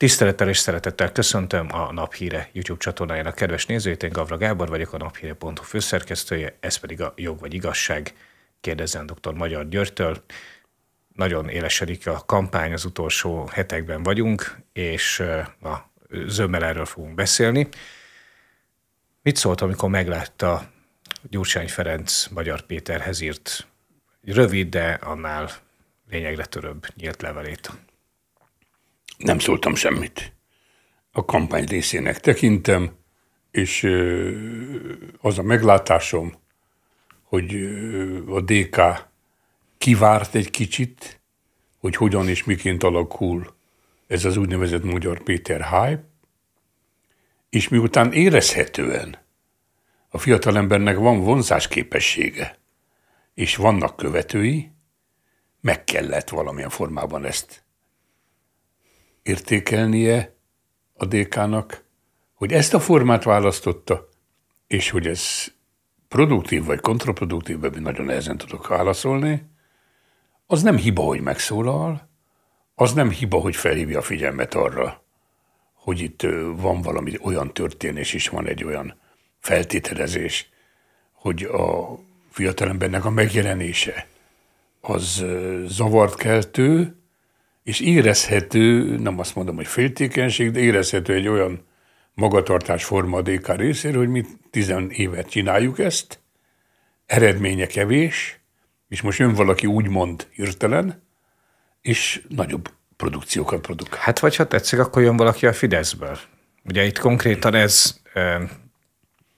Tisztelettel és szeretettel köszöntöm a Naphíre YouTube csatornájának kedves nézőit. Én Gavra Gábor vagyok, a naphíre.hu főszerkesztője, ez pedig a Jog vagy Igazság. Kérdezzen dr. Magyar Györgytől. Nagyon élesedik a kampány, az utolsó hetekben vagyunk, és eh, a zömmel erről fogunk beszélni. Mit szólt, amikor meglátta Gyurcsány Ferenc Magyar Péterhez írt rövid, de annál lényegre törőbb nyílt levelét? nem szóltam semmit. A kampány részének tekintem, és az a meglátásom, hogy a DK kivárt egy kicsit, hogy hogyan és miként alakul ez az úgynevezett Magyar Péter hype, és miután érezhetően a fiatalembernek van vonzásképessége, és vannak követői, meg kellett valamilyen formában ezt értékelnie a DK-nak, hogy ezt a formát választotta, és hogy ez produktív vagy kontraproduktív, ebben nagyon nehezen tudok válaszolni, az nem hiba, hogy megszólal, az nem hiba, hogy felhívja a figyelmet arra, hogy itt van valami olyan történés, és van egy olyan feltételezés, hogy a fiatalembernek a megjelenése az zavart keltő, és érezhető, nem azt mondom, hogy féltékenység, de érezhető egy olyan forma a DK részéről, hogy mi tizen évet csináljuk ezt, eredménye kevés, és most jön valaki úgy mond hirtelen, és nagyobb produkciókat produkál. Hát vagy ha tetszik, akkor jön valaki a Fideszből. Ugye itt konkrétan ez eh,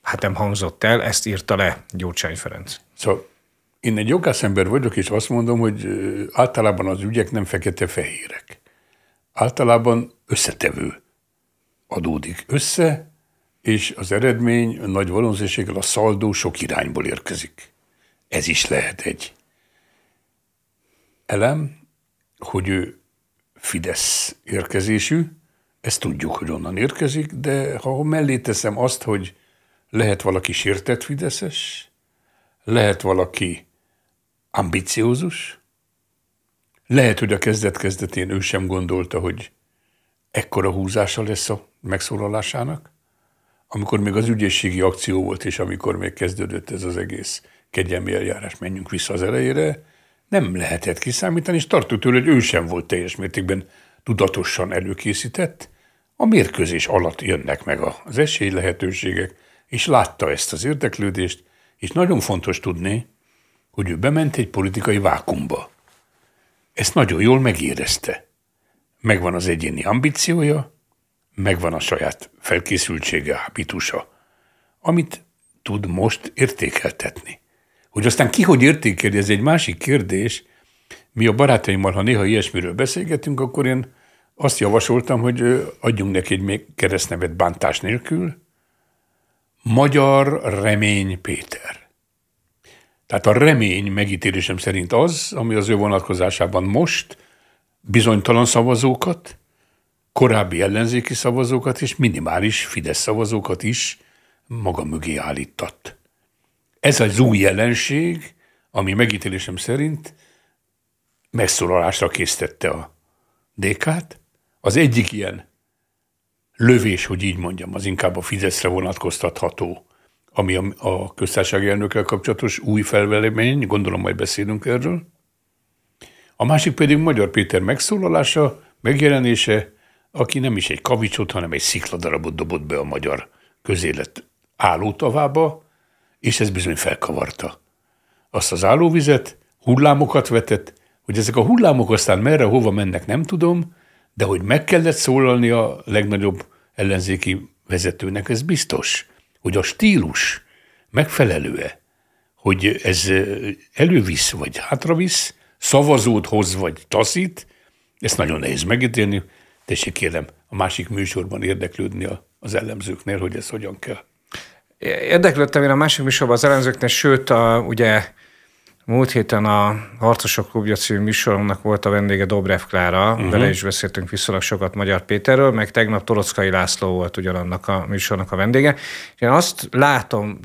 hát nem hangzott el, ezt írta le Gyurcsány Ferenc. Szóval én egy jogászember vagyok, és azt mondom, hogy általában az ügyek nem fekete-fehérek. Általában összetevő adódik össze, és az eredmény nagy valószínűséggel a szaldó sok irányból érkezik. Ez is lehet egy elem, hogy ő Fidesz érkezésű, ezt tudjuk, hogy onnan érkezik, de ha mellé teszem azt, hogy lehet valaki sértett Fideszes, lehet valaki ambiciózus. Lehet, hogy a kezdet-kezdetén ő sem gondolta, hogy ekkora húzása lesz a megszólalásának, amikor még az ügyészségi akció volt, és amikor még kezdődött ez az egész kegyelmi eljárás, menjünk vissza az elejére, nem lehetett kiszámítani, és tartott tőle, hogy ő sem volt teljes mértékben tudatosan előkészített. A mérkőzés alatt jönnek meg az lehetőségek, és látta ezt az érdeklődést, és nagyon fontos tudni, hogy ő bement egy politikai vákumba. Ezt nagyon jól megérezte. Megvan az egyéni ambíciója, megvan a saját felkészültsége, habitusa, amit tud most értékeltetni. Hogy aztán ki hogy értékeli, ez egy másik kérdés. Mi a barátaimmal, ha néha ilyesmiről beszélgetünk, akkor én azt javasoltam, hogy adjunk neki egy még keresztnevet bántás nélkül, Magyar Remény Péter. Tehát a remény megítélésem szerint az, ami az ő vonatkozásában most bizonytalan szavazókat, korábbi ellenzéki szavazókat és minimális Fidesz szavazókat is maga mögé állított. Ez az új jelenség, ami megítélésem szerint megszólalásra késztette a DK-t. Az egyik ilyen lövés, hogy így mondjam, az inkább a Fideszre vonatkoztatható ami a, köztársasági elnökkel kapcsolatos új felvelemény, gondolom majd beszélünk erről. A másik pedig Magyar Péter megszólalása, megjelenése, aki nem is egy kavicsot, hanem egy szikladarabot dobott be a magyar közélet állótavába, és ez bizony felkavarta. Azt az állóvizet, hullámokat vetett, hogy ezek a hullámok aztán merre, hova mennek, nem tudom, de hogy meg kellett szólalni a legnagyobb ellenzéki vezetőnek, ez biztos hogy a stílus megfelelő-e, hogy ez elővisz, vagy hátravisz, szavazót hoz, vagy taszít, ezt nagyon nehéz megítélni. Tessék kérem, a másik műsorban érdeklődni az ellenzőknél, hogy ez hogyan kell. Érdeklődtem én a másik műsorban az ellenzőknél, sőt, a, ugye Múlt héten a Harcosok Klubja című műsorunknak volt a vendége Dobrev Klára, uh-huh. vele is beszéltünk viszonylag sokat Magyar Péterről, meg tegnap Torockai László volt ugyanannak a műsornak a vendége. Én azt látom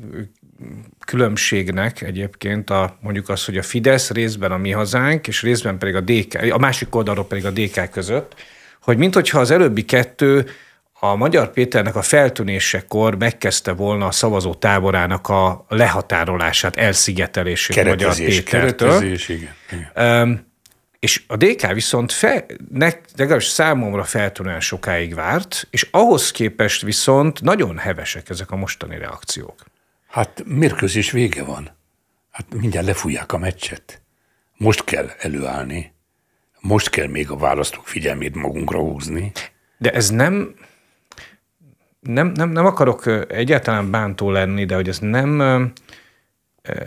különbségnek egyébként a, mondjuk az, hogy a Fidesz részben a mi hazánk, és részben pedig a DK, a másik oldalról pedig a DK között, hogy minthogyha az előbbi kettő ha a Magyar Péternek a feltűnésekor megkezdte volna a szavazó táborának a lehatárolását, elszigetelését a Magyar Pétertől. igen. igen. És a DK viszont fe, ne, legalábbis számomra feltűnően sokáig várt, és ahhoz képest viszont nagyon hevesek ezek a mostani reakciók. Hát mérkőzés vége van. Hát mindjárt lefújják a meccset. Most kell előállni. Most kell még a választók figyelmét magunkra húzni. De ez nem nem, nem, nem akarok egyáltalán bántó lenni, de hogy ez nem,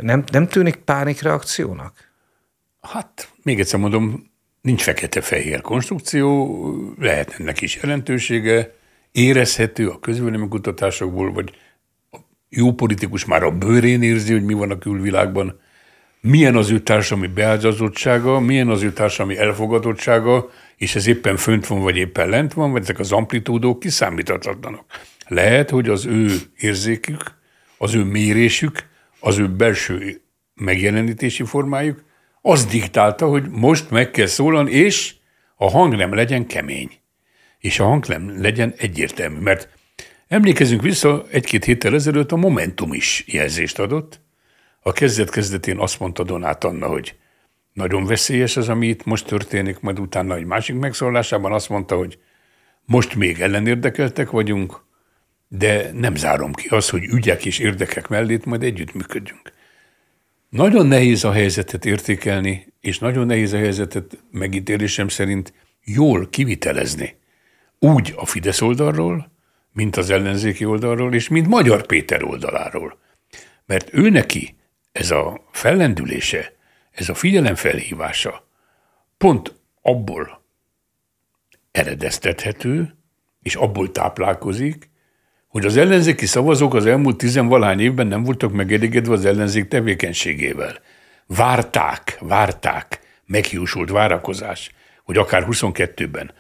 nem, nem tűnik pánikreakciónak? Hát, még egyszer mondom, nincs fekete-fehér konstrukció, lehet ennek is jelentősége, érezhető a közvéleménykutatásokból, vagy a jó politikus már a bőrén érzi, hogy mi van a külvilágban, milyen az ő társadalmi beágyazottsága, milyen az ő társadalmi elfogadottsága, és ez éppen fönt van, vagy éppen lent van, vagy ezek az amplitúdók kiszámíthatatlanak. Lehet, hogy az ő érzékük, az ő mérésük, az ő belső megjelenítési formájuk az diktálta, hogy most meg kell szólan, és a hang nem legyen kemény. És a hang nem legyen egyértelmű. Mert emlékezünk vissza, egy-két héttel ezelőtt a Momentum is jelzést adott, a kezdet-kezdetén azt mondta Donát Anna, hogy nagyon veszélyes az, ami itt most történik, majd utána egy másik megszólásában azt mondta, hogy most még ellenérdekeltek vagyunk, de nem zárom ki az, hogy ügyek és érdekek mellett majd együttműködjünk. Nagyon nehéz a helyzetet értékelni, és nagyon nehéz a helyzetet megítélésem szerint jól kivitelezni. Úgy a Fidesz oldalról, mint az ellenzéki oldalról, és mint Magyar Péter oldaláról. Mert ő neki ez a fellendülése, ez a figyelem felhívása pont abból eredeztethető, és abból táplálkozik, hogy az ellenzéki szavazók az elmúlt tizenvalány évben nem voltak megelégedve az ellenzék tevékenységével. Várták, várták, meghiúsult várakozás, hogy akár 22-ben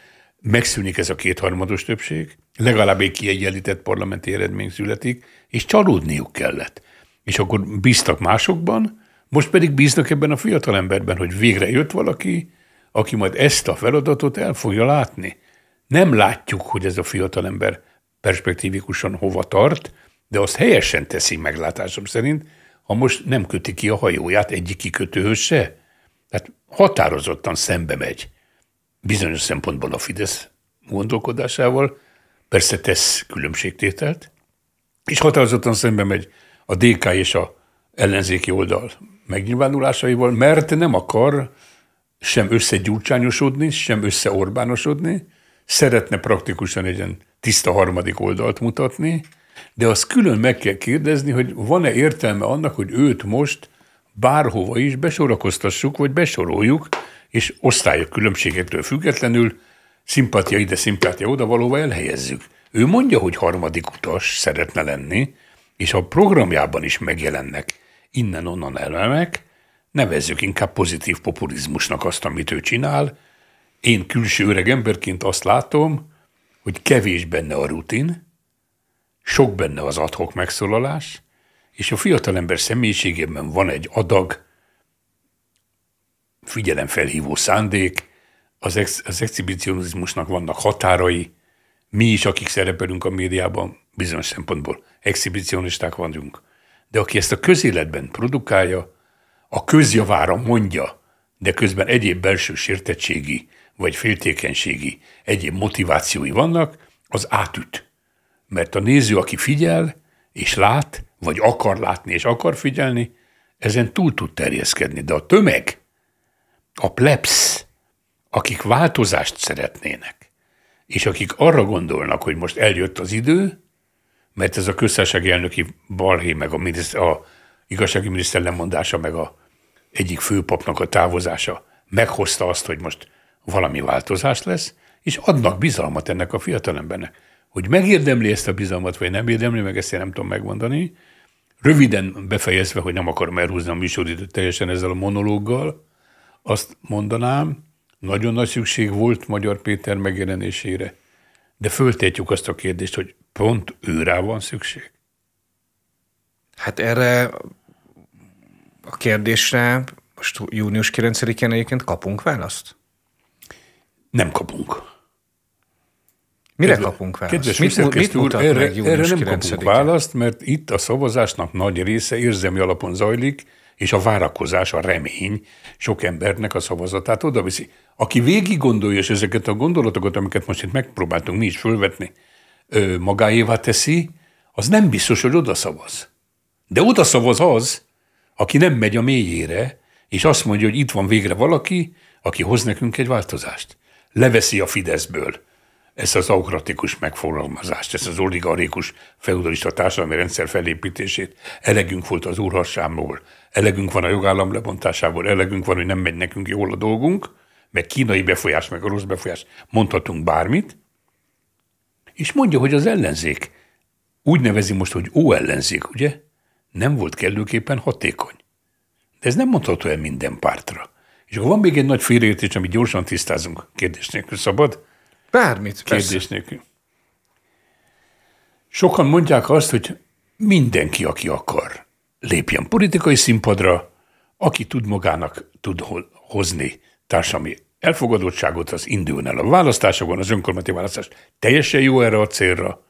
megszűnik ez a kétharmados többség, legalább egy kiegyenlített parlamenti eredmény születik, és csalódniuk kellett és akkor bíztak másokban, most pedig bíznak ebben a fiatalemberben, hogy végre jött valaki, aki majd ezt a feladatot el fogja látni. Nem látjuk, hogy ez a fiatalember perspektívikusan hova tart, de azt helyesen teszi meglátásom szerint, ha most nem köti ki a hajóját egyik kikötőhöz se. Tehát határozottan szembe megy bizonyos szempontból a Fidesz gondolkodásával, persze tesz különbségtételt, és határozottan szembe megy a DK és a ellenzéki oldal megnyilvánulásaival, mert nem akar sem összegyurcsányosodni, sem összeorbánosodni, szeretne praktikusan egy ilyen tiszta harmadik oldalt mutatni, de azt külön meg kell kérdezni, hogy van-e értelme annak, hogy őt most bárhova is besorakoztassuk, vagy besoroljuk, és osztályok különbségektől függetlenül szimpatia ide, szimpatia oda valóban elhelyezzük. Ő mondja, hogy harmadik utas szeretne lenni, és a programjában is megjelennek innen-onnan elemek, nevezzük inkább pozitív populizmusnak azt, amit ő csinál. Én külső öreg emberként azt látom, hogy kevés benne a rutin, sok benne az adhok megszólalás, és a fiatalember személyiségében van egy adag figyelemfelhívó szándék, az, ex, az exhibicionizmusnak vannak határai, mi is, akik szerepelünk a médiában, bizonyos szempontból exhibicionisták vagyunk. De aki ezt a közéletben produkálja, a közjavára mondja, de közben egyéb belső sértettségi vagy féltékenységi egyéb motivációi vannak, az átüt. Mert a néző, aki figyel és lát, vagy akar látni és akar figyelni, ezen túl tud terjeszkedni. De a tömeg, a plebs, akik változást szeretnének, és akik arra gondolnak, hogy most eljött az idő, mert ez a köztársasági elnöki balhé, meg a, miniszt, a igazsági miniszter lemondása, meg a egyik főpapnak a távozása meghozta azt, hogy most valami változás lesz, és adnak bizalmat ennek a fiatalembernek. Hogy megérdemli ezt a bizalmat, vagy nem érdemli, meg ezt én nem tudom megmondani. Röviden befejezve, hogy nem akarom elhúzni a műsoridőt teljesen ezzel a monológgal, azt mondanám, nagyon nagy szükség volt Magyar Péter megjelenésére. De föltétjük azt a kérdést, hogy pont őrá van szükség? Hát erre a kérdésre most június 9-én egyébként kapunk választ? Nem kapunk. Mire Kedve, kapunk választ? Kedves mit, mit úr, erre, meg erre nem kapunk választ, mert itt a szavazásnak nagy része érzelmi alapon zajlik, és a várakozás, a remény sok embernek a szavazatát odaviszi. Aki végig gondolja, és ezeket a gondolatokat, amiket most itt megpróbáltunk mi is fölvetni, magáévá teszi, az nem biztos, hogy odaszavaz. De odaszavaz az, aki nem megy a mélyére, és azt mondja, hogy itt van végre valaki, aki hoz nekünk egy változást. Leveszi a Fideszből ezt az aukratikus megfogalmazást, ezt az oligarikus feudalista társadalmi rendszer felépítését. Elegünk volt az úrhassámról, elegünk van a jogállam lebontásából, elegünk van, hogy nem megy nekünk jól a dolgunk, meg kínai befolyás, meg orosz befolyás, mondhatunk bármit, és mondja, hogy az ellenzék, úgy nevezi most, hogy ó ellenzék, ugye, nem volt kellőképpen hatékony. De ez nem mondható el minden pártra. És akkor van még egy nagy félreértés, amit gyorsan tisztázunk kérdés nélkül. Szabad? Bármit. Kérdés persze. nélkül. Sokan mondják azt, hogy mindenki, aki akar, lépjen politikai színpadra, aki tud magának tud hozni társadalmi elfogadottságot az induljon el a választásokon, az önkormányzati választás teljesen jó erre a célra,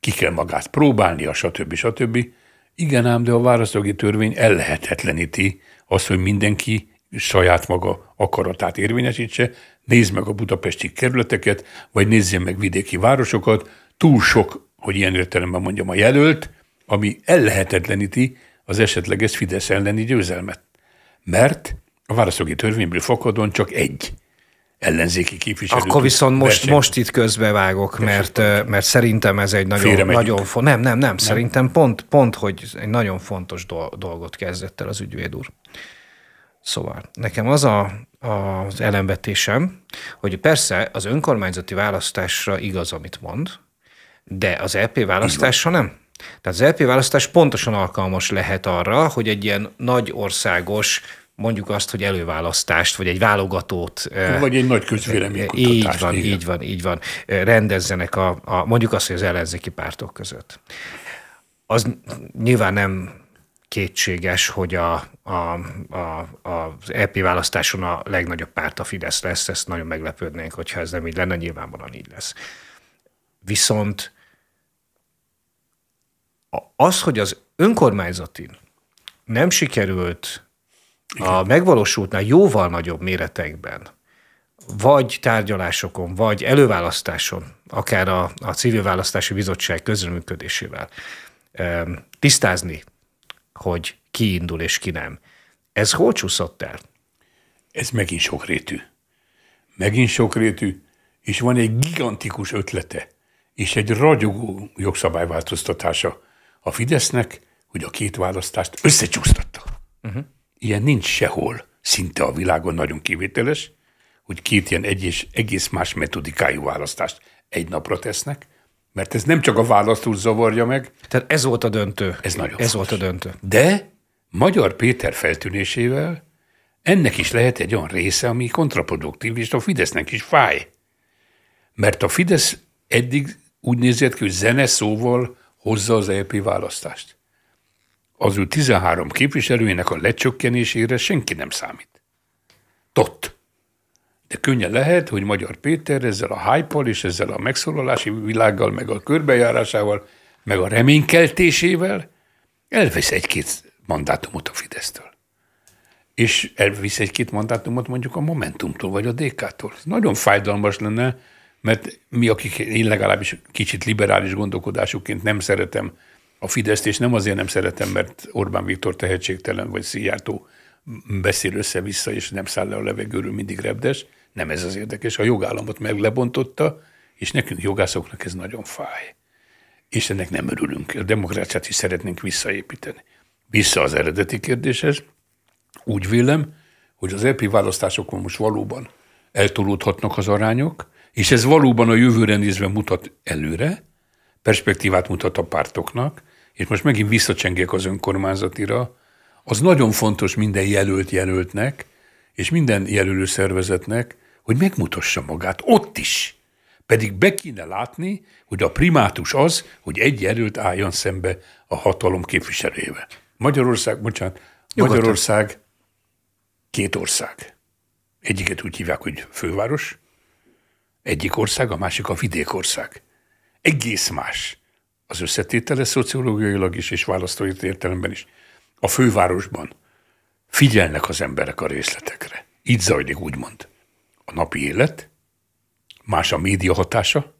ki kell magát próbálnia, stb. stb. Igen ám, de a választógi törvény ellehetetleníti azt, hogy mindenki saját maga akaratát érvényesítse, nézd meg a budapesti kerületeket, vagy nézzél meg vidéki városokat, túl sok, hogy ilyen értelemben mondjam a jelölt, ami ellehetetleníti az esetleges Fidesz elleni győzelmet. Mert a választógi törvényből fakadon csak egy – ellenzéki képviselők. Akkor viszont most, most itt közbevágok, mert, mert szerintem ez egy nagyon, nagyon fontos, nem, nem, nem, nem, szerintem pont, pont, hogy egy nagyon fontos dolgot kezdett el az ügyvéd úr. Szóval nekem az a, a, az elemvetésem, hogy persze az önkormányzati választásra igaz, amit mond, de az LP e választásra nem. Tehát az LP e választás pontosan alkalmas lehet arra, hogy egy ilyen nagy országos mondjuk azt, hogy előválasztást, vagy egy válogatót. Vagy egy nagy közvéleménykutatást. Így van, igen. így van, így van. Rendezzenek a, a, mondjuk azt, hogy az ellenzéki pártok között. Az nyilván nem kétséges, hogy a, a, a, az EP választáson a legnagyobb párt a Fidesz lesz, ezt nagyon meglepődnénk, hogyha ez nem így lenne, nyilvánvalóan így lesz. Viszont az, hogy az önkormányzatin nem sikerült a megvalósultnál jóval nagyobb méretekben, vagy tárgyalásokon, vagy előválasztáson, akár a, a Civil Választási Bizottság közreműködésével tisztázni, hogy ki indul és ki nem. Ez hol csúszott el? Ez megint sokrétű. Megint sokrétű, és van egy gigantikus ötlete, és egy ragyogó jogszabályváltoztatása a Fidesznek, hogy a két választást összecsúsztatta. Uh-huh. Ilyen nincs sehol, szinte a világon nagyon kivételes, hogy két ilyen egy és egész más metodikájú választást egy napra tesznek, mert ez nem csak a választót zavarja meg. Tehát ez volt a döntő. Ez nagyon Ez volt a döntő. De Magyar Péter feltűnésével ennek is lehet egy olyan része, ami kontraproduktív, és a Fidesznek is fáj. Mert a Fidesz eddig úgy nézett ki, hogy zene szóval hozza az EP választást az ő 13 képviselőjének a lecsökkenésére senki nem számít. Tott. De könnyen lehet, hogy Magyar Péter ezzel a hype és ezzel a megszólalási világgal, meg a körbejárásával, meg a reménykeltésével elvesz egy-két mandátumot a Fidesztől. És elvisz egy-két mandátumot mondjuk a Momentumtól, vagy a DK-tól. Ez nagyon fájdalmas lenne, mert mi, akik én legalábbis kicsit liberális gondolkodásuként nem szeretem a Fideszt, és nem azért nem szeretem, mert Orbán Viktor tehetségtelen, vagy szíjártó beszél össze-vissza, és nem száll le a levegőről, mindig repdes. Nem ez az érdekes. A jogállamot meglebontotta, és nekünk jogászoknak ez nagyon fáj. És ennek nem örülünk. A demokráciát is szeretnénk visszaépíteni. Vissza az eredeti kérdéshez. Úgy vélem, hogy az EP választásokon most valóban eltolódhatnak az arányok, és ez valóban a jövőre nézve mutat előre, perspektívát mutat a pártoknak, és most megint visszacsengek az önkormányzatira, az nagyon fontos minden jelölt jelöltnek, és minden jelölő szervezetnek, hogy megmutassa magát ott is. Pedig be kéne látni, hogy a primátus az, hogy egy jelölt álljon szembe a hatalom képviselőjével. Magyarország, bocsánat, Jogodtan. Magyarország két ország. Egyiket úgy hívják, hogy főváros, egyik ország, a másik a vidékország egész más az összetétele szociológiailag is, és választói értelemben is. A fővárosban figyelnek az emberek a részletekre. Itt zajlik úgymond a napi élet, más a média hatása,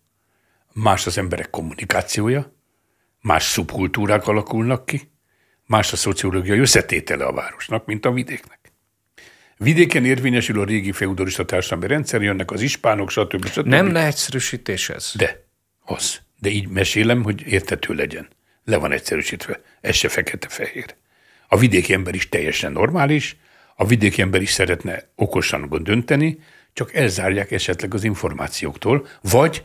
más az emberek kommunikációja, más szubkultúrák alakulnak ki, más a szociológiai összetétele a városnak, mint a vidéknek. Vidéken érvényesül a régi feudalista társadalmi rendszer, jönnek az ispánok, stb. stb. Nem leegyszerűsítés ez? De az. De így mesélem, hogy értető legyen. Le van egyszerűsítve. Ez se fekete-fehér. A vidéki ember is teljesen normális, a vidéki ember is szeretne okosan dönteni, csak elzárják esetleg az információktól, vagy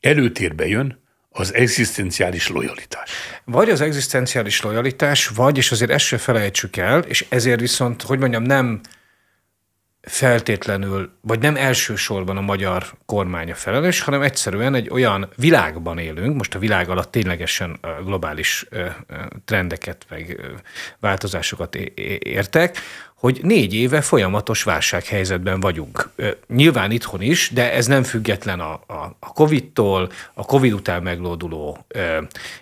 előtérbe jön az egzisztenciális lojalitás. Vagy az egzisztenciális lojalitás, vagy, és azért ezt se felejtsük el, és ezért viszont, hogy mondjam, nem feltétlenül, vagy nem elsősorban a magyar kormány a felelős, hanem egyszerűen egy olyan világban élünk, most a világ alatt ténylegesen globális trendeket, meg változásokat értek, hogy négy éve folyamatos válsághelyzetben vagyunk. Nyilván itthon is, de ez nem független a, a, a COVID-tól, a COVID után meglóduló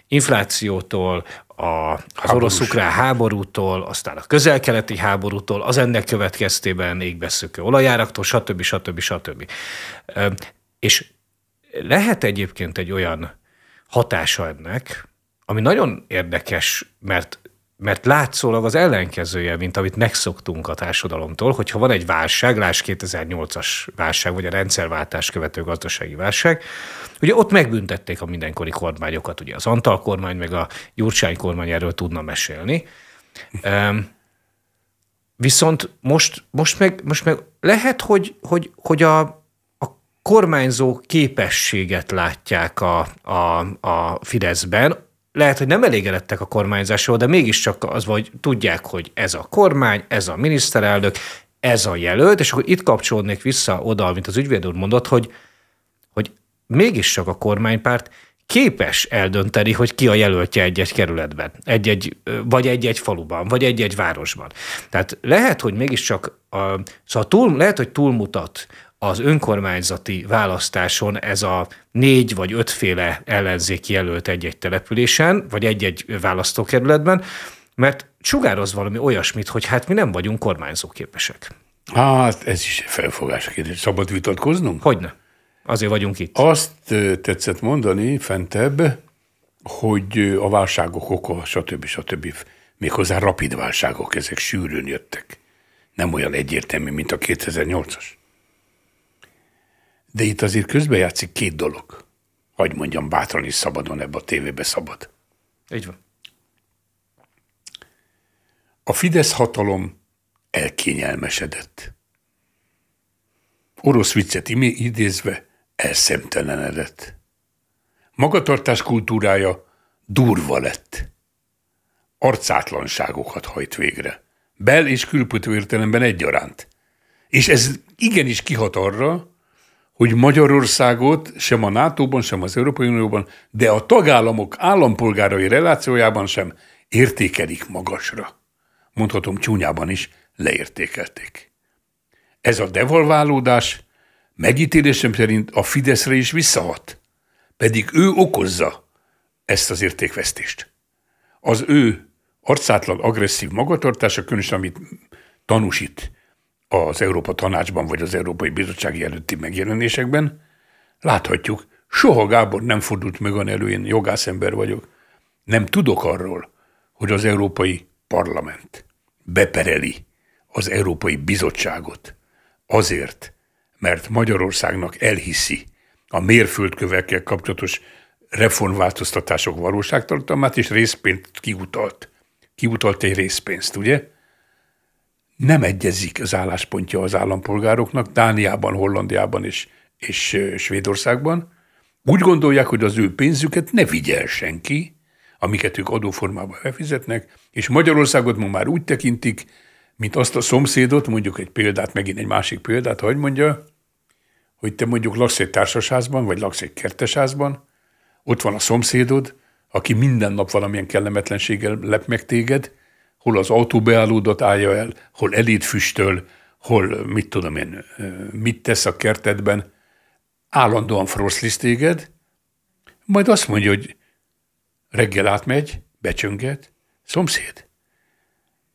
inflációtól, a, az orosz-ukrán háborútól, aztán a közelkeleti háborútól, az ennek következtében égbeszökő olajáraktól, stb. stb. stb. És lehet egyébként egy olyan hatása ennek, ami nagyon érdekes, mert mert látszólag az ellenkezője, mint amit megszoktunk a társadalomtól, hogyha van egy válság, láss 2008-as válság, vagy a rendszerváltás követő gazdasági válság, Ugye ott megbüntették a mindenkori kormányokat, ugye az Antal kormány, meg a Gyurcsány kormány erről tudna mesélni. Viszont most, most, meg, most meg lehet, hogy, hogy, hogy a, a kormányzó képességet látják a, a, a Fideszben, lehet, hogy nem elégedettek a kormányzásról, de mégiscsak az, hogy tudják, hogy ez a kormány, ez a miniszterelnök, ez a jelölt, és akkor itt kapcsolódnék vissza oda, amit az ügyvéd úr mondott, hogy, mégiscsak a kormánypárt képes eldönteni, hogy ki a jelöltje egy-egy kerületben, egy-egy, vagy egy-egy faluban, vagy egy-egy városban. Tehát lehet, hogy mégiscsak, a, szóval túl, lehet, hogy túlmutat az önkormányzati választáson ez a négy vagy ötféle ellenzék jelölt egy-egy településen, vagy egy-egy választókerületben, mert sugároz valami olyasmit, hogy hát mi nem vagyunk kormányzóképesek. Hát ez is felfogás kérdés. Szabad vitatkoznunk? Hogyne. Azért vagyunk itt. Azt tetszett mondani fentebb, hogy a válságok oka, stb. stb. Méghozzá rapid válságok, ezek sűrűn jöttek. Nem olyan egyértelmű, mint a 2008-as. De itt azért közbejátszik két dolog. Hagy mondjam bátran is szabadon ebbe a tévébe szabad. Így van. A Fidesz hatalom elkényelmesedett. Orosz viccet idézve, elszemtelenedett. Magatartás kultúrája durva lett. Arcátlanságokat hajt végre. Bel- és külpötő értelemben egyaránt. És ez igenis kihat arra, hogy Magyarországot sem a NATO-ban, sem az Európai Unióban, de a tagállamok állampolgárai relációjában sem értékelik magasra. Mondhatom csúnyában is, leértékelték. Ez a devalválódás Megítélésem szerint a Fideszre is visszahat, pedig ő okozza ezt az értékvesztést. Az ő arcátlan agresszív magatartása, különösen amit tanúsít az Európa Tanácsban vagy az Európai Bizottsági előtti megjelenésekben, láthatjuk, soha Gábor nem fordult meg a én jogászember vagyok. Nem tudok arról, hogy az Európai Parlament bepereli az Európai Bizottságot azért, mert Magyarországnak elhiszi a mérföldkövekkel kapcsolatos reformváltoztatások valóságtartalmát, és részpénzt kiutalt. Kiutalt egy részpénzt, ugye? Nem egyezik az álláspontja az állampolgároknak Dániában, Hollandiában és, és Svédországban. Úgy gondolják, hogy az ő pénzüket ne vigyel senki, amiket ők adóformában befizetnek, és Magyarországot ma már úgy tekintik, mint azt a szomszédot, mondjuk egy példát, megint egy másik példát, hogy mondja, hogy te mondjuk laksz egy társasházban, vagy laksz egy kertesházban, ott van a szomszédod, aki minden nap valamilyen kellemetlenséggel lep meg téged, hol az autóbeállódat állja el, hol eléd füstöl, hol mit tudom én, mit tesz a kertedben, állandóan froszlisz téged, majd azt mondja, hogy reggel átmegy, becsönget, szomszéd,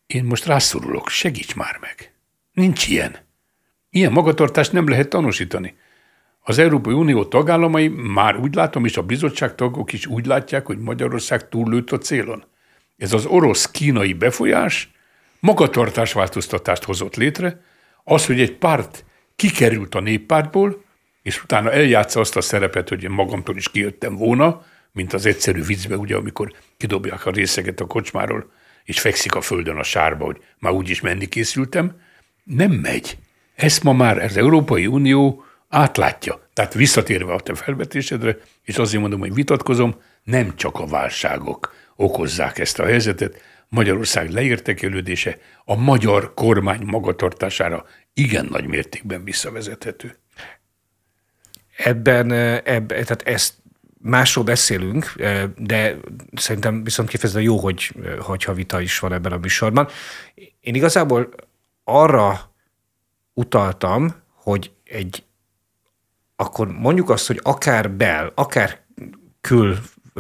én most rászorulok, segíts már meg. Nincs ilyen. Ilyen magatartást nem lehet tanúsítani. Az Európai Unió tagállamai már úgy látom, és a bizottság tagok is úgy látják, hogy Magyarország túllőtt a célon. Ez az orosz-kínai befolyás magatartásváltoztatást hozott létre, az, hogy egy párt kikerült a néppártból, és utána eljátsza azt a szerepet, hogy én magamtól is kijöttem volna, mint az egyszerű viccbe, ugye, amikor kidobják a részeget a kocsmáról, és fekszik a földön a sárba, hogy már úgyis menni készültem, nem megy. Ezt ma már az Európai Unió átlátja. Tehát visszatérve a te felvetésedre, és azért mondom, hogy vitatkozom, nem csak a válságok okozzák ezt a helyzetet. Magyarország leértekelődése a magyar kormány magatartására igen nagy mértékben visszavezethető. Ebben, eh, ebben tehát ezt másról beszélünk, eh, de szerintem viszont kifejezetten jó, hogy, eh, hogyha vita is van ebben a műsorban. Én igazából arra utaltam, hogy egy, akkor mondjuk azt, hogy akár bel, akár kül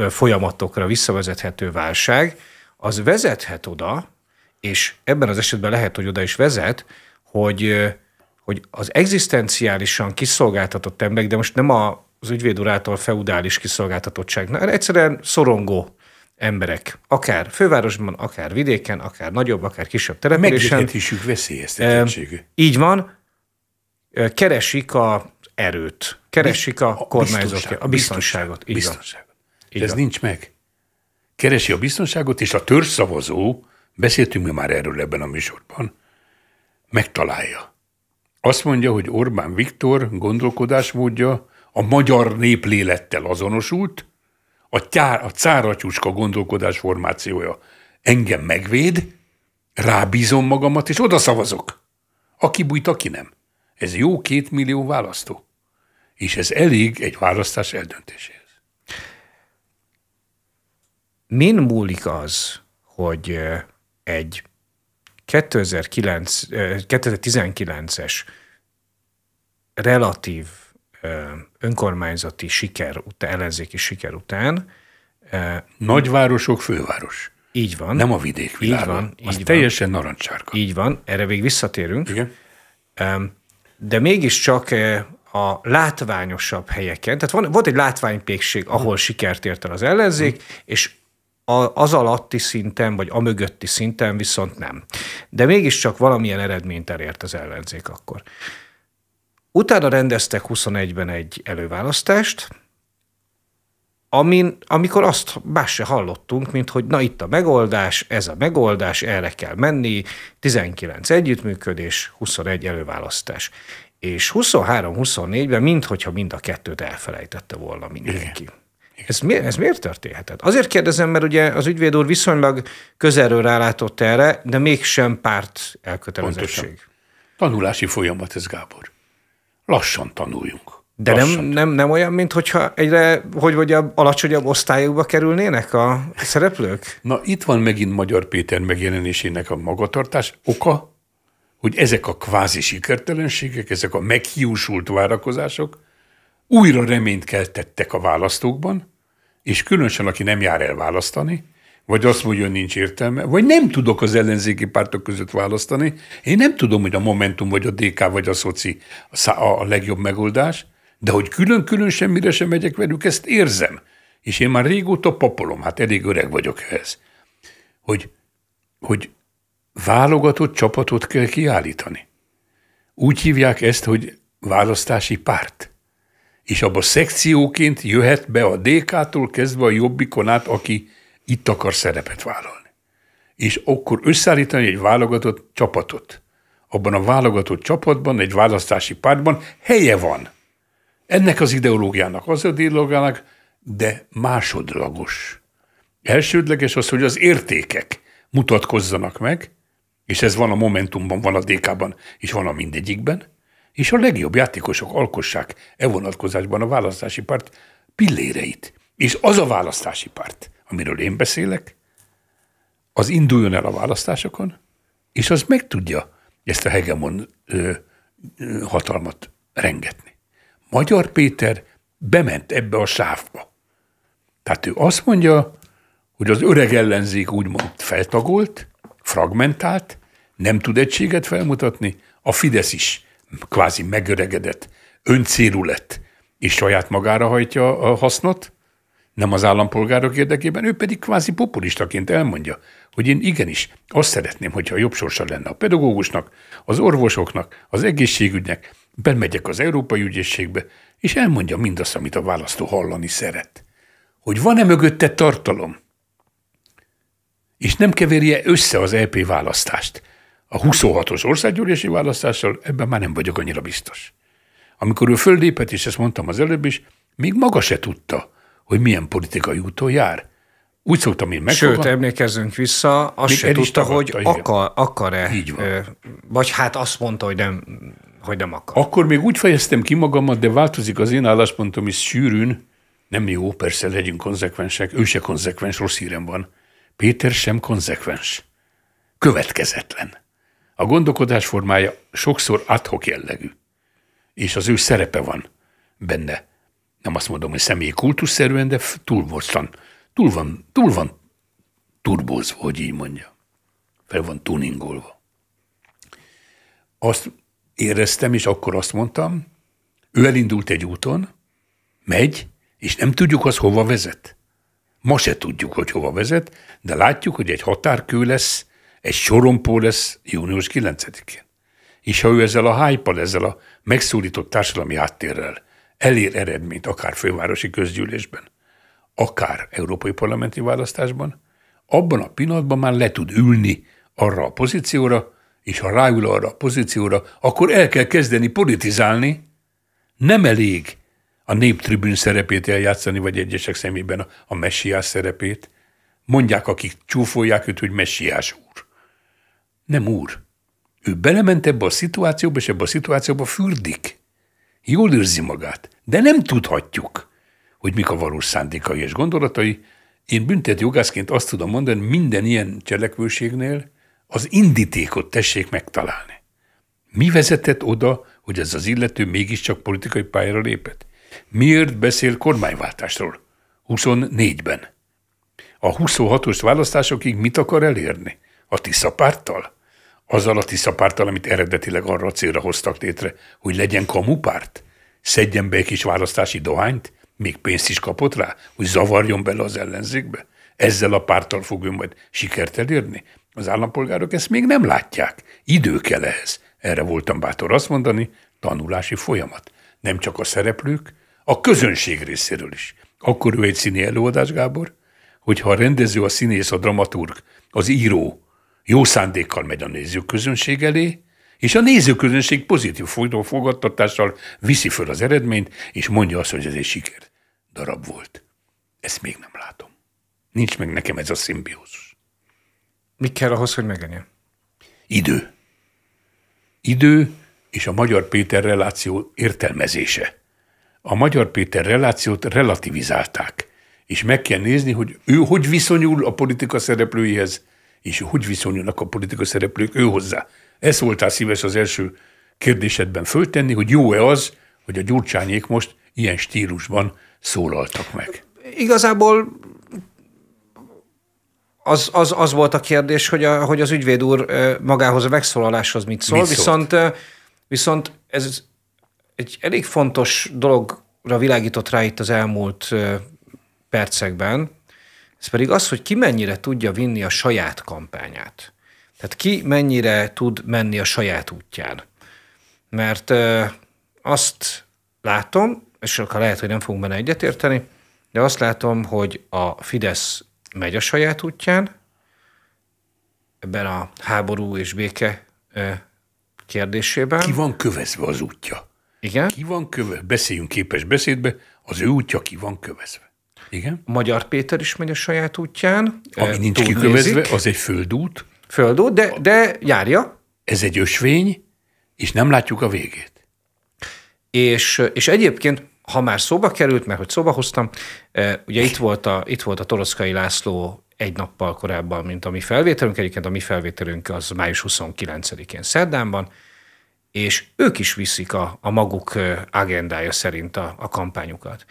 folyamatokra visszavezethető válság, az vezethet oda, és ebben az esetben lehet, hogy oda is vezet, hogy, hogy az egzisztenciálisan kiszolgáltatott emberek, de most nem az ügyvéd urától feudális kiszolgáltatottság, hanem egyszerűen szorongó emberek, akár fővárosban, akár vidéken, akár nagyobb, akár kisebb településen. Megélhetésük veszélyeztetettségű. Így van, keresik az erőt, keresik a, a a biztonságot. Így biztonságot. Így ez van. nincs meg. Keresi a biztonságot, és a törzszavazó, beszéltünk mi már erről ebben a műsorban, megtalálja. Azt mondja, hogy Orbán Viktor gondolkodásmódja a magyar néplélettel azonosult, a, tyár, a cáratyúcska gondolkodás formációja engem megvéd, rábízom magamat, és oda szavazok. Aki bújt, aki nem. Ez jó két millió választó. És ez elég egy választás eldöntéséhez. Min múlik az, hogy eh, egy 2009, 2019-es eh, relatív önkormányzati siker, után, ellenzéki siker után. Nagyvárosok, főváros. Így van. Nem a vidék világa. Így van. Így az van. teljesen narancsárka. Így van, erre még visszatérünk. Igen. De mégiscsak a látványosabb helyeken, tehát van, volt egy látványpékség, ahol sikert ért el az ellenzék, és a, az alatti szinten, vagy a mögötti szinten viszont nem. De mégiscsak valamilyen eredményt elért az ellenzék akkor. Utána rendeztek 21-ben egy előválasztást, amin, amikor azt más se hallottunk, mint hogy na itt a megoldás, ez a megoldás, erre kell menni, 19 együttműködés, 21 előválasztás. És 23-24-ben minthogyha mind a kettőt elfelejtette volna mindenki. Igen. Ez, mi, ez miért történhetett? Azért kérdezem, mert ugye az ügyvéd úr viszonylag közelről rálátott erre, de mégsem párt elkötelezettség. Pontosan. Tanulási folyamat ez, Gábor lassan tanuljunk. De nem, nem, nem olyan, mint hogyha egyre, hogy a alacsonyabb osztályokba kerülnének a szereplők? Na, itt van megint Magyar Péter megjelenésének a magatartás oka, hogy ezek a kvázi sikertelenségek, ezek a meghiúsult várakozások újra reményt keltettek a választókban, és különösen, aki nem jár el választani, vagy azt mondja, hogy nincs értelme, vagy nem tudok az ellenzéki pártok között választani. Én nem tudom, hogy a Momentum, vagy a DK, vagy a Szoci a legjobb megoldás, de hogy külön-külön semmire sem megyek velük, ezt érzem. És én már régóta papolom, hát elég öreg vagyok ehhez. Hogy, hogy válogatott csapatot kell kiállítani. Úgy hívják ezt, hogy választási párt. És abba szekcióként jöhet be a DK-tól kezdve a jobbikon át, aki itt akar szerepet vállalni. És akkor összeállítani egy válogatott csapatot. Abban a válogatott csapatban, egy választási pártban helye van. Ennek az ideológiának, az ideológiának, de másodlagos. Elsődleges az, hogy az értékek mutatkozzanak meg, és ez van a Momentumban, van a DK-ban, és van a mindegyikben, és a legjobb játékosok alkossák e vonatkozásban a választási párt pilléreit. És az a választási párt, amiről én beszélek, az induljon el a választásokon, és az meg tudja ezt a hegemon ö, ö, hatalmat rengetni. Magyar Péter bement ebbe a sávba. Tehát ő azt mondja, hogy az öreg ellenzék úgymond feltagolt, fragmentált, nem tud egységet felmutatni, a Fidesz is kvázi megöregedett, öncélú lett, és saját magára hajtja a hasznot, nem az állampolgárok érdekében, ő pedig kvázi populistaként elmondja, hogy én igenis azt szeretném, hogyha jobb sorsa lenne a pedagógusnak, az orvosoknak, az egészségügynek, bemegyek az Európai Ügyészségbe, és elmondja mindazt, amit a választó hallani szeret. Hogy van-e mögötte tartalom? És nem keverje össze az EP választást. A 26-os országgyűlési választással ebben már nem vagyok annyira biztos. Amikor ő földépet, és ezt mondtam az előbb is, még maga se tudta, hogy milyen politikai úton jár. Úgy szoktam én meg. Sőt, emlékezzünk vissza, azt se tudta, tagadta, hogy akar, akar-e. Így van. Vagy hát azt mondta, hogy nem, hogy nem akar. Akkor még úgy fejeztem ki magamat, de változik az én álláspontom is sűrűn. Nem jó, persze legyünk konzekvensek. Ő se konzekvens, rossz hírem van. Péter sem konzekvens. Következetlen. A gondolkodás formája sokszor adhok jellegű. És az ő szerepe van benne nem azt mondom, hogy személyi kultuszszerűen, de túl van, túl van, túl van turbózva, hogy így mondja. Fel van tuningolva. Azt éreztem, és akkor azt mondtam, ő elindult egy úton, megy, és nem tudjuk az hova vezet. Ma se tudjuk, hogy hova vezet, de látjuk, hogy egy határkő lesz, egy sorompó lesz június 9-én. És ha ő ezzel a hype ezzel a megszólított társadalmi háttérrel elér eredményt akár fővárosi közgyűlésben, akár európai parlamenti választásban, abban a pillanatban már le tud ülni arra a pozícióra, és ha ráül arra a pozícióra, akkor el kell kezdeni politizálni. Nem elég a néptribűn szerepét eljátszani, vagy egyesek szemében a, messiás szerepét. Mondják, akik csúfolják őt, hogy messiás úr. Nem úr. Ő belement ebbe a szituációba, és ebbe a szituációba fürdik jól érzi magát, de nem tudhatjuk, hogy mik a valós szándékai és gondolatai. Én büntet jogászként azt tudom mondani, minden ilyen cselekvőségnél az indítékot tessék megtalálni. Mi vezetett oda, hogy ez az illető mégiscsak politikai pályára lépett? Miért beszél kormányváltásról? 24-ben. A 26-os választásokig mit akar elérni? A Tisza párttal? azzal a Tisza párttal, amit eredetileg arra a célra hoztak létre, hogy legyen kamupárt? Szedjen be egy kis választási dohányt? Még pénzt is kapott rá, hogy zavarjon bele az ellenzékbe? Ezzel a párttal fog ő majd sikert elérni? Az állampolgárok ezt még nem látják. Idő kell ehhez. Erre voltam bátor azt mondani, tanulási folyamat. Nem csak a szereplők, a közönség részéről is. Akkor ő egy színi előadás, Gábor, hogyha a rendező, a színész, a dramaturg, az író, jó szándékkal megy a nézőközönség elé, és a nézőközönség pozitív fogadtatással viszi föl az eredményt, és mondja azt, hogy ez egy siker. Darab volt. Ezt még nem látom. Nincs meg nekem ez a szimbiózus. Mi kell ahhoz, hogy meglegyen? Idő. Idő és a Magyar Péter reláció értelmezése. A Magyar Péter relációt relativizálták, és meg kell nézni, hogy ő hogy viszonyul a politika szereplőihez, és hogy viszonyulnak a politikai szereplők ő hozzá. Ezt voltál szíves az első kérdésedben föltenni, hogy jó-e az, hogy a gyurcsányék most ilyen stílusban szólaltak meg? Igazából az, az, az volt a kérdés, hogy, a, hogy az ügyvéd úr magához a megszólaláshoz mit szól, mit szólt? viszont, viszont ez egy elég fontos dologra világított rá itt az elmúlt percekben, ez pedig az, hogy ki mennyire tudja vinni a saját kampányát. Tehát ki mennyire tud menni a saját útján. Mert ö, azt látom, és akkor lehet, hogy nem fogunk benne egyetérteni, de azt látom, hogy a Fidesz megy a saját útján, ebben a háború és béke ö, kérdésében. Ki van kövezve az útja? Igen. Ki van kövezve? Beszéljünk képes beszédbe, az ő útja ki van kövezve. Igen. Magyar Péter is megy a saját útján. Ami eh, nincs kikövezve, az egy földút. Földút, de, de járja. Ez egy ösvény, és nem látjuk a végét. És, és egyébként, ha már szóba került, mert hogy szóba hoztam, eh, ugye itt volt a, itt volt a Toroszkai László egy nappal korábban, mint a mi felvételünk. Egyébként a mi felvételünk az május 29-én van, és ők is viszik a, a maguk eh, agendája szerint a, a kampányukat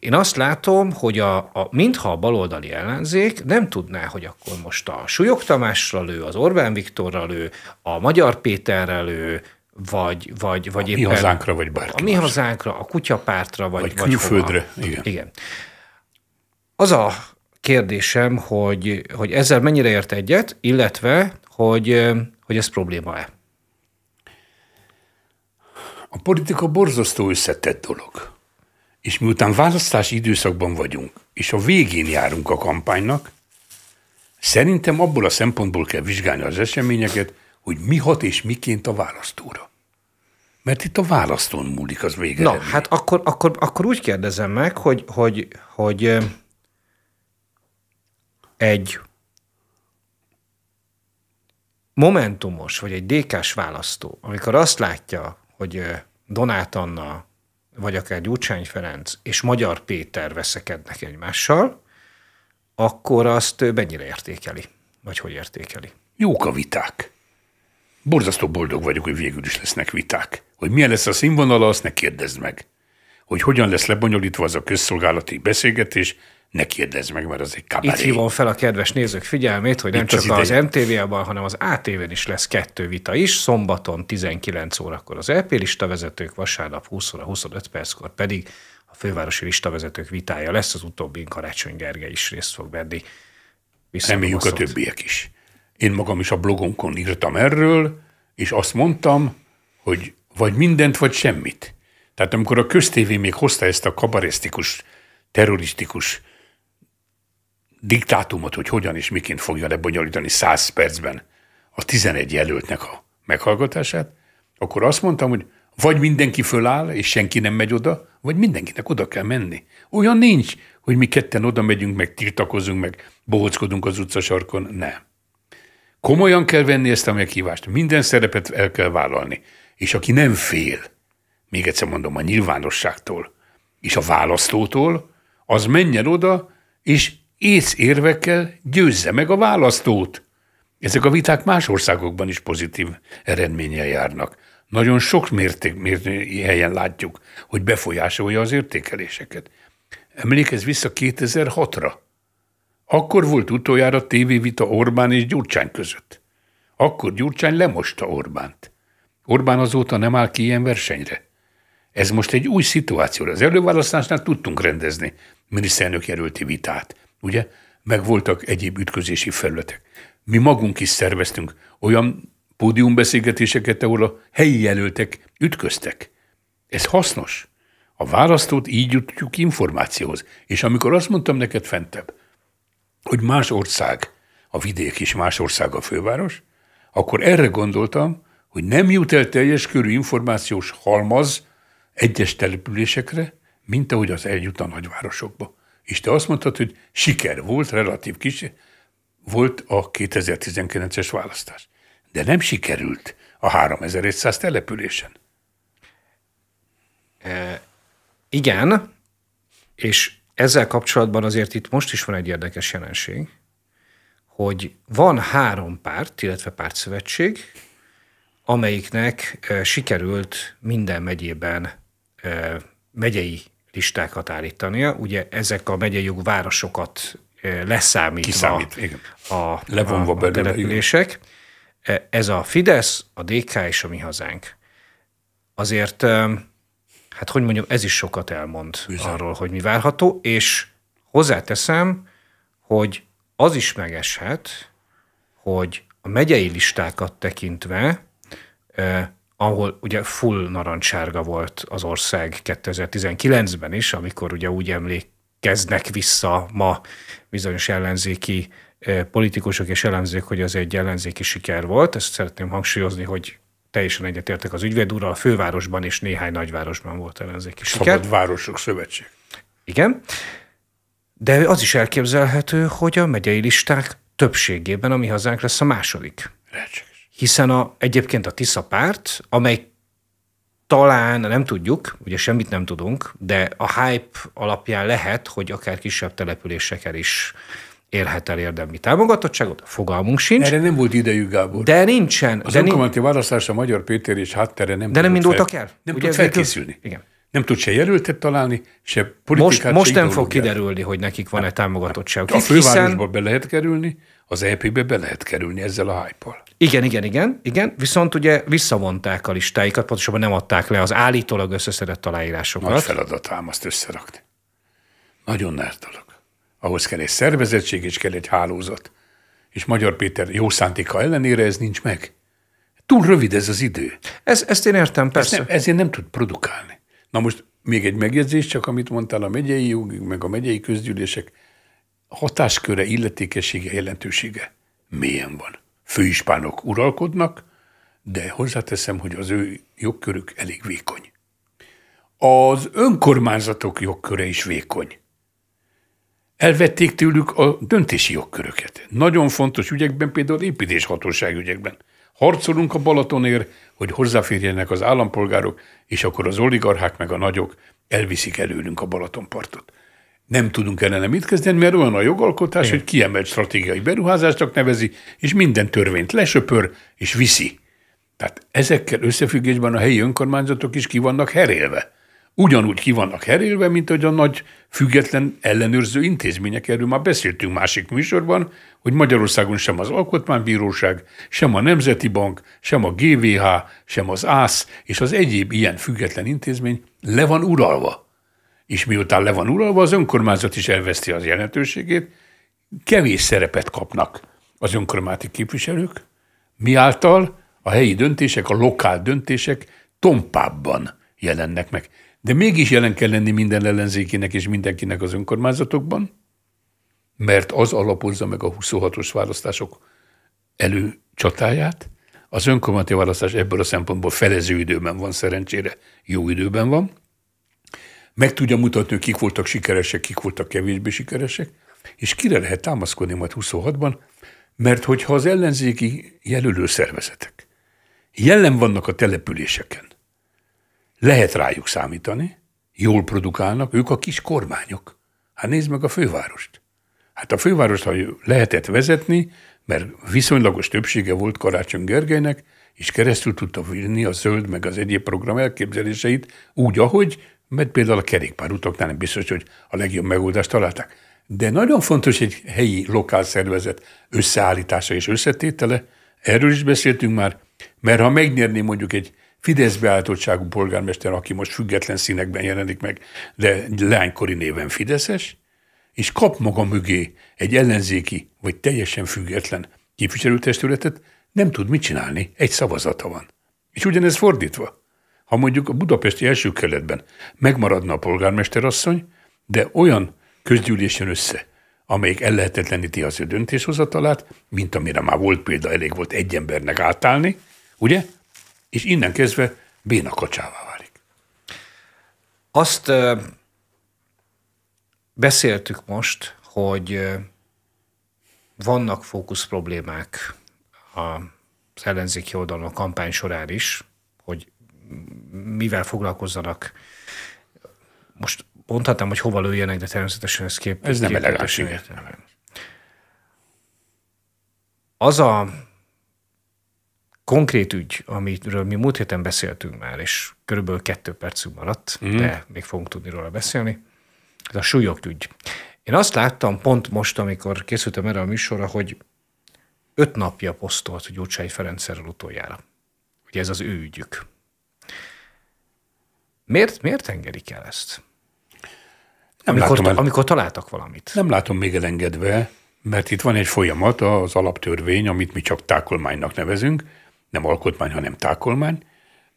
én azt látom, hogy a, a, mintha a baloldali ellenzék nem tudná, hogy akkor most a Súlyog Tamásra lő, az Orbán Viktorra lő, a Magyar Péterre lő, vagy, vagy, vagy a éppen... Mi hazánkra, vagy bárki A mi hazánkra, a kutyapártra, vagy... Vagy, külföldre, vagy igen. igen. Az a kérdésem, hogy, hogy ezzel mennyire ért egyet, illetve, hogy, hogy ez probléma-e? A politika borzasztó összetett dolog és miután választási időszakban vagyunk, és a végén járunk a kampánynak, szerintem abból a szempontból kell vizsgálni az eseményeket, hogy mi hat és miként a választóra. Mert itt a választón múlik az vége. Na, hát akkor, akkor, akkor úgy kérdezem meg, hogy, hogy, hogy egy momentumos, vagy egy dékás választó, amikor azt látja, hogy Donát Anna vagy akár Gyurcsány Ferenc és Magyar Péter veszekednek egymással, akkor azt mennyire értékeli? Vagy hogy értékeli? Jók a viták. Borzasztó boldog vagyok, hogy végül is lesznek viták. Hogy milyen lesz a színvonala, azt ne kérdezd meg. Hogy hogyan lesz lebonyolítva az a közszolgálati beszélgetés, ne kérdezz meg, mert az egy kabaré. Itt hívom fel a kedves nézők figyelmét, hogy nem Itt csak az, az mtv ben hanem az ATV-n is lesz kettő vita is, szombaton 19 órakor az LP e vezetők, vasárnap 20 óra 25 perckor pedig a fővárosi vezetők vitája lesz, az utóbbi Karácsony Gergely is részt fog venni. Reméljük a, a többiek is. Én magam is a blogonkon írtam erről, és azt mondtam, hogy vagy mindent, vagy semmit. Tehát amikor a köztévé még hozta ezt a kabarisztikus, terroristikus diktátumot, hogy hogyan és miként fogja lebonyolítani 100 percben a 11 jelöltnek a meghallgatását, akkor azt mondtam, hogy vagy mindenki föláll, és senki nem megy oda, vagy mindenkinek oda kell menni. Olyan nincs, hogy mi ketten oda megyünk, meg tiltakozunk, meg bohockodunk az utcasarkon. Nem. Komolyan kell venni ezt a meghívást. Minden szerepet el kell vállalni. És aki nem fél, még egyszer mondom, a nyilvánosságtól és a választótól, az menjen oda, és észérvekkel győzze meg a választót. Ezek a viták más országokban is pozitív eredménnyel járnak. Nagyon sok mérték, mérték helyen látjuk, hogy befolyásolja az értékeléseket. Emlékezz vissza 2006-ra. Akkor volt utoljára tévévita Orbán és Gyurcsány között. Akkor Gyurcsány lemosta Orbánt. Orbán azóta nem áll ki ilyen versenyre. Ez most egy új szituáció. Az előválasztásnál tudtunk rendezni miniszterelnök jelölti vitát ugye? Meg voltak egyéb ütközési felületek. Mi magunk is szerveztünk olyan pódiumbeszélgetéseket, ahol a helyi jelöltek ütköztek. Ez hasznos. A választót így jutjuk információhoz. És amikor azt mondtam neked fentebb, hogy más ország, a vidék is más ország a főváros, akkor erre gondoltam, hogy nem jut el teljes körű információs halmaz egyes településekre, mint ahogy az eljut a nagyvárosokba. És te azt mondtad, hogy siker volt, relatív kis, volt a 2019-es választás. De nem sikerült a 3100 településen. E, igen, és ezzel kapcsolatban azért itt most is van egy érdekes jelenség, hogy van három párt, illetve pártszövetség, amelyiknek e, sikerült minden megyében e, megyei listákat állítania. Ugye ezek a megyejog városokat eh, leszámítva Kiszámít, igen. a, Levonva a, a települések. Igen. Eh, ez a Fidesz, a DK és a Mi Hazánk. Azért, eh, hát hogy mondjam, ez is sokat elmond Bizony. arról, hogy mi várható, és hozzáteszem, hogy az is megeshet, hogy a megyei listákat tekintve ahol ugye full narancsárga volt az ország 2019-ben is, amikor ugye úgy emlékeznek vissza ma bizonyos ellenzéki eh, politikusok és ellenzék, hogy az egy ellenzéki siker volt. Ezt szeretném hangsúlyozni, hogy teljesen egyetértek az ügyvéd úrral, a fővárosban és néhány nagyvárosban volt ellenzéki siker. Szabad Városok Szövetség. Igen. De az is elképzelhető, hogy a megyei listák többségében a mi hazánk lesz a második. Lehetséges hiszen a, egyébként a Tisza párt, amely talán, nem tudjuk, ugye semmit nem tudunk, de a hype alapján lehet, hogy akár kisebb településeken is érhet el érdemi támogatottságot, fogalmunk sincs. Erre nem volt idejük, Gábor. De nincsen. Az de nincs. választás a Magyar Péter és háttere nem De nem indultak fel... el. Nem ugye tud felkészülni. Igen. Nem tud se jelöltet találni, se politikát, Most, se most nem fog kiderülni, hogy nekik van-e hát támogatottság. A fővárosba hiszen... be lehet kerülni, az EP-be be lehet kerülni ezzel a hype-al. Igen, igen, igen, igen, viszont ugye visszavonták a listáikat, pontosabban nem adták le az állítólag összeszedett aláírásokat. Nagy feladat ám azt összerakni. Nagyon dolog. Ahhoz kell egy szervezettség, és kell egy hálózat. És Magyar Péter jó szántika ellenére ez nincs meg. Túl rövid ez az idő. Ez, ezt én értem, persze. Ezt nem, ezért nem tud produkálni. Na most még egy megjegyzés csak, amit mondtál a megyei jog, meg a megyei közgyűlések hatásköre, illetékessége, jelentősége mélyen van. Főispánok uralkodnak, de hozzáteszem, hogy az ő jogkörük elég vékony. Az önkormányzatok jogköre is vékony. Elvették tőlük a döntési jogköröket. Nagyon fontos ügyekben, például építéshatóság ügyekben. Harcolunk a Balatonért, hogy hozzáférjenek az állampolgárok, és akkor az oligarchák meg a nagyok elviszik előlünk a Balatonpartot nem tudunk ellene mit kezdeni, mert olyan a jogalkotás, Igen. hogy kiemelt stratégiai beruházásnak nevezi, és minden törvényt lesöpör és viszi. Tehát ezekkel összefüggésben a helyi önkormányzatok is ki vannak herélve. Ugyanúgy ki vannak herélve, mint hogy a nagy független ellenőrző intézmények, erről már beszéltünk másik műsorban, hogy Magyarországon sem az Alkotmánybíróság, sem a Nemzeti Bank, sem a GVH, sem az ÁSZ és az egyéb ilyen független intézmény le van uralva és miután le van uralva, az önkormányzat is elveszti az jelentőségét, kevés szerepet kapnak az önkormányzati képviselők, miáltal a helyi döntések, a lokál döntések tompábban jelennek meg. De mégis jelen kell lenni minden ellenzékének és mindenkinek az önkormányzatokban, mert az alapozza meg a 26-os választások előcsatáját. Az önkormányzati választás ebből a szempontból felező időben van szerencsére, jó időben van – meg tudja mutatni, kik voltak sikeresek, kik voltak kevésbé sikeresek, és kire lehet támaszkodni majd 26-ban, mert hogyha az ellenzéki jelölő szervezetek jelen vannak a településeken, lehet rájuk számítani, jól produkálnak, ők a kis kormányok. Hát nézd meg a fővárost. Hát a fővárost ha lehetett vezetni, mert viszonylagos többsége volt Karácsony Gergelynek, és keresztül tudta vinni a zöld meg az egyéb program elképzeléseit úgy, ahogy mert például a kerékpárutoknál nem biztos, hogy a legjobb megoldást találták. De nagyon fontos egy helyi lokál szervezet összeállítása és összetétele, erről is beszéltünk már, mert ha megnyerné mondjuk egy Fidesz beállítottságú polgármester, aki most független színekben jelenik meg, de lánykori néven Fideszes, és kap maga mögé egy ellenzéki vagy teljesen független képviselőtestületet, nem tud mit csinálni, egy szavazata van. És ugyanez fordítva. Ha mondjuk a budapesti első keletben megmaradna a polgármesterasszony, de olyan közgyűlés jön össze, amelyik ellehetetleníti az ő döntéshozatalát, mint amire már volt példa, elég volt egy embernek átállni, ugye? És innen kezdve béna kacsává válik. Azt ö, beszéltük most, hogy ö, vannak fókusz problémák a, az ellenzéki oldalon a kampány során is, hogy mivel foglalkozzanak. Most mondhatnám, hogy hova lőjenek, de természetesen ez kép. Ez nem elegáns, Az a konkrét ügy, amiről mi múlt héten beszéltünk már, és körülbelül kettő percünk maradt, mm. de még fogunk tudni róla beszélni, ez a súlyok ügy. Én azt láttam pont most, amikor készültem erre a műsorra, hogy öt napja posztolt Gyurcsány erről utoljára. Ugye ez az ő ügyük. Miért, miért engedik el ezt? Nem amikor, látom el, amikor találtak valamit. Nem látom még elengedve, mert itt van egy folyamat, az alaptörvény, amit mi csak tákolmánynak nevezünk, nem alkotmány, hanem tákolmány,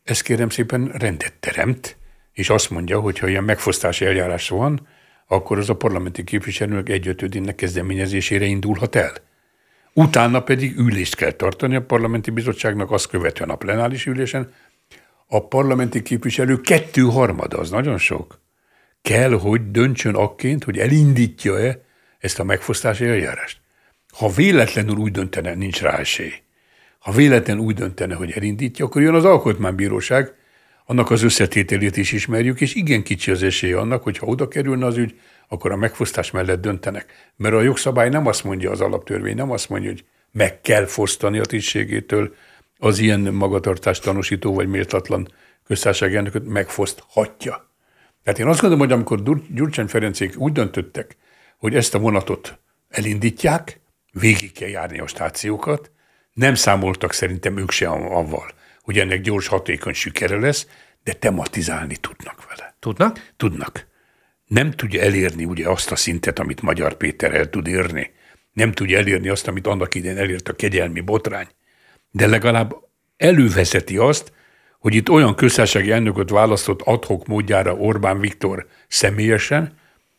ez kérem szépen rendet teremt, és azt mondja, hogy ha ilyen megfosztási eljárás van, akkor az a parlamenti képviselők egyötödének kezdeményezésére indulhat el. Utána pedig ülést kell tartani a parlamenti bizottságnak, azt követően a plenáris ülésen, a parlamenti képviselő kettő-harmada, az nagyon sok, kell, hogy döntsön akként, hogy elindítja-e ezt a megfosztási eljárást. Ha véletlenül úgy döntene, nincs rá esély. Ha véletlenül úgy döntene, hogy elindítja, akkor jön az alkotmánybíróság, annak az összetételét is ismerjük, és igen kicsi az esély annak, hogy ha oda kerülne az ügy, akkor a megfosztás mellett döntenek. Mert a jogszabály nem azt mondja, az alaptörvény nem azt mondja, hogy meg kell fosztani a tisztségétől az ilyen magatartást tanúsító vagy méltatlan köztársaság elnököt megfoszthatja. Tehát én azt gondolom, hogy amikor Gyurcsány Ferencék úgy döntöttek, hogy ezt a vonatot elindítják, végig kell járni a stációkat, nem számoltak szerintem ők sem avval, hogy ennek gyors, hatékony sikere lesz, de tematizálni tudnak vele. Tudnak? Tudnak. Nem tudja elérni ugye azt a szintet, amit Magyar Péter el tud érni. Nem tudja elérni azt, amit annak idején elért a kegyelmi botrány de legalább elővezeti azt, hogy itt olyan köztársasági elnököt választott adhok módjára Orbán Viktor személyesen,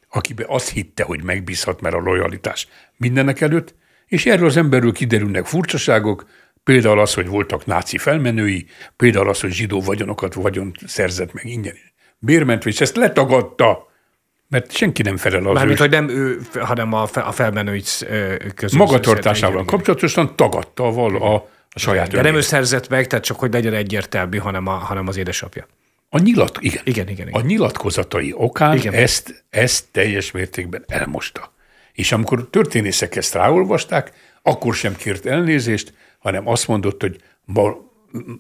akibe azt hitte, hogy megbízhat, mert a lojalitás mindenek előtt, és erről az emberről kiderülnek furcsaságok, például az, hogy voltak náci felmenői, például az, hogy zsidó vagyonokat vagyon szerzett meg ingyen Bérment, és ezt letagadta, mert senki nem felel az Mármint, hogy nem ő, hanem a, fel, a felmenői között. Magatartásával kapcsolatosan tagadta a, a a saját De nem ő szerzett meg, tehát csak hogy legyen egyértelmű, hanem, a, hanem az édesapja. A, nyilat, igen. Igen, igen, igen. a nyilatkozatai okán igen. Ezt, ezt teljes mértékben elmosta. És amikor történészek ezt ráolvasták, akkor sem kért elnézést, hanem azt mondott, hogy ma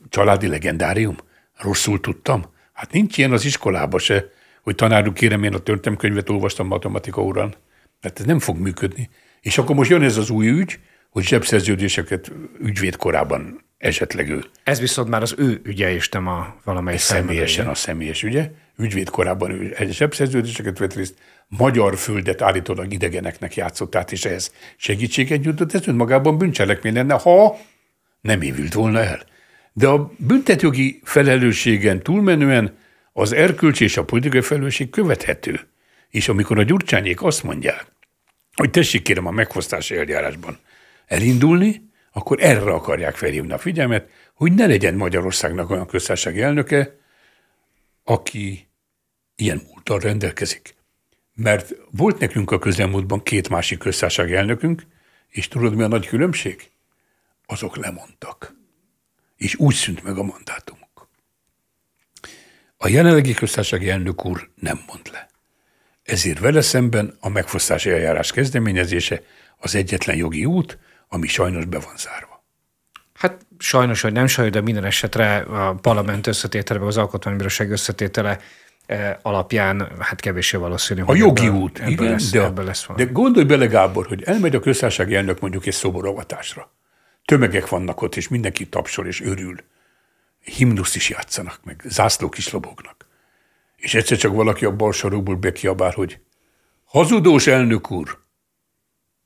családi legendárium, rosszul tudtam. Hát nincs ilyen az iskolába se, hogy tanárul kérem, én a könyvet olvastam matematika órán. Tehát ez nem fog működni. És akkor most jön ez az új ügy, hogy zsebszerződéseket ügyvéd korában esetleg ő. Ez viszont már az ő ügye, és nem a valamelyik Személyesen a személyes ügye. Ügyvéd korában ő egy zsebszerződéseket vett részt, magyar földet állítólag idegeneknek játszott, át, és ehhez segítséget nyújtott, ez önmagában bűncselekmény lenne, ha nem évült volna el. De a büntetjogi felelősségen túlmenően az erkölcs és a politikai felelősség követhető. És amikor a gyurcsányék azt mondják, hogy tessék kérem a meghoztási eljárásban, elindulni, akkor erre akarják felhívni a figyelmet, hogy ne legyen Magyarországnak olyan köztársasági elnöke, aki ilyen múltal rendelkezik. Mert volt nekünk a közelmúltban két másik köztársasági elnökünk, és tudod, mi a nagy különbség? Azok lemondtak. És úgy szűnt meg a mandátumuk. A jelenlegi köztársasági elnök úr nem mond le. Ezért vele szemben a megfosztási eljárás kezdeményezése az egyetlen jogi út, ami sajnos be van zárva. Hát sajnos, hogy nem sajnos, de minden esetre a parlament összetétele, az alkotmánybíróság összetétele eh, alapján hát kevéssé valószínű, a hogy A jogi ebből, út, ebből igen, lesz, de, ebből lesz de gondolj bele, Gábor, hogy elmegy a köztársasági elnök mondjuk egy szoborogatásra. Tömegek vannak ott, és mindenki tapsol és örül. Himnusz is játszanak meg, zászlók is lobognak. És egyszer csak valaki a bal sarokból bekiabál, hogy hazudós elnök úr,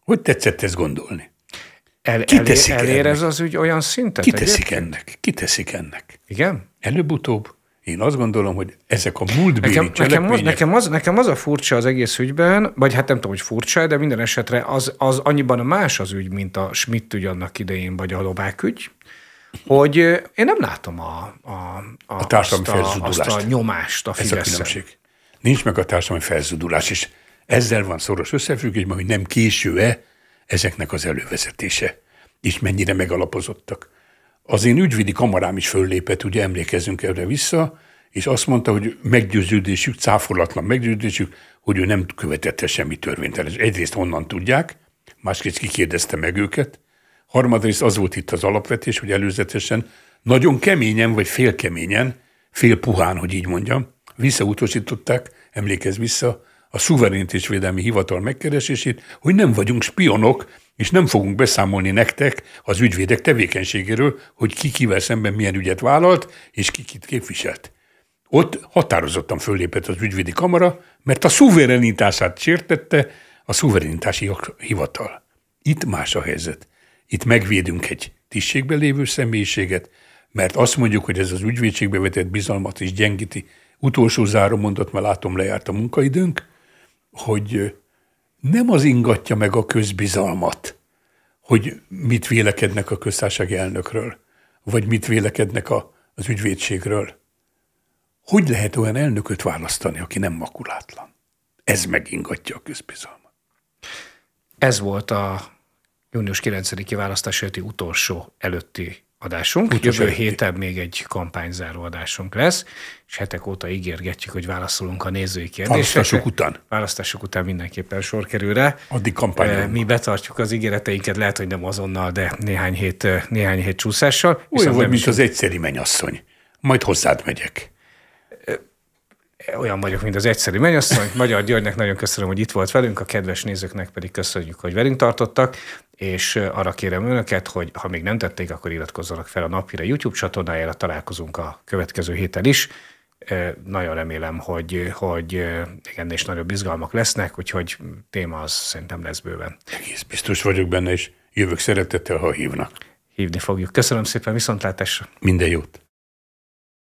hogy tetszett ezt gondolni? El, Kiteszik elér, elér ennek. ez az ügy olyan szintet? Kiteszik egyébként? ennek. Kiteszik ennek. Igen? Előbb-utóbb. Én azt gondolom, hogy ezek a múltbéli nekem, nekem, az, nekem, az, nekem az a furcsa az egész ügyben, vagy hát nem tudom, hogy furcsa, de minden esetre az, az annyiban más az ügy, mint a Schmidt ügy annak idején, vagy a Lobák ügy, hogy én nem látom a, a, a, a társadalmi azt, a, azt a nyomást a Fidesz-en. Ez a különbség. Nincs meg a társadalmi felzudulás, és ezzel van szoros összefüggésben, hogy nem késő-e ezeknek az elővezetése, és mennyire megalapozottak. Az én ügyvédi kamarám is föllépett, ugye emlékezünk erre vissza, és azt mondta, hogy meggyőződésük, cáfolatlan meggyőződésük, hogy ő nem követette semmi törvénytelen. Egyrészt honnan tudják, másrészt kikérdezte meg őket, harmadrészt az volt itt az alapvetés, hogy előzetesen nagyon keményen, vagy félkeményen, fél puhán, hogy így mondjam, visszautasították, emlékez vissza, a szuverenitésvédelmi hivatal megkeresését, hogy nem vagyunk spionok, és nem fogunk beszámolni nektek az ügyvédek tevékenységéről, hogy ki kivel szemben milyen ügyet vállalt, és ki kit képviselt. Ott határozottan fölépett az ügyvédi kamara, mert a szuverenitását sértette a szuverenitási hivatal. Itt más a helyzet. Itt megvédünk egy tisztségben lévő személyiséget, mert azt mondjuk, hogy ez az ügyvédségbe vetett bizalmat is gyengíti. Utolsó záró mondat, mert látom lejárt a munkaidőnk, hogy nem az ingatja meg a közbizalmat, hogy mit vélekednek a köztársasági elnökről, vagy mit vélekednek a, az ügyvédségről. Hogy lehet olyan elnököt választani, aki nem makulátlan? Ez megingatja a közbizalmat. Ez volt a június 9-i választás előtti utolsó előtti adásunk. Úgy Jövő héten még egy kampányzáró adásunk lesz, és hetek óta ígérgetjük, hogy válaszolunk a nézői kérdésekre. Választások után. Választások után mindenképpen sor kerül rá. Addig kampány. Eh, mi betartjuk az ígéreteinket, lehet, hogy nem azonnal, de néhány hét, eh, néhány hét csúszással. Olyan vagy, mint is... az egyszeri menyasszony. Majd hozzád megyek eh, olyan vagyok, mint az egyszerű mennyasszony. Magyar Györgynek nagyon köszönöm, hogy itt volt velünk, a kedves nézőknek pedig köszönjük, hogy velünk tartottak és arra kérem önöket, hogy ha még nem tették, akkor iratkozzanak fel a napira YouTube csatornájára, találkozunk a következő héten is. Nagyon remélem, hogy, hogy ennél is nagyobb izgalmak lesznek, úgyhogy téma az szerintem lesz bőven. Egész biztos vagyok benne, és jövök szeretettel, ha hívnak. Hívni fogjuk. Köszönöm szépen, viszontlátásra. Minden jót.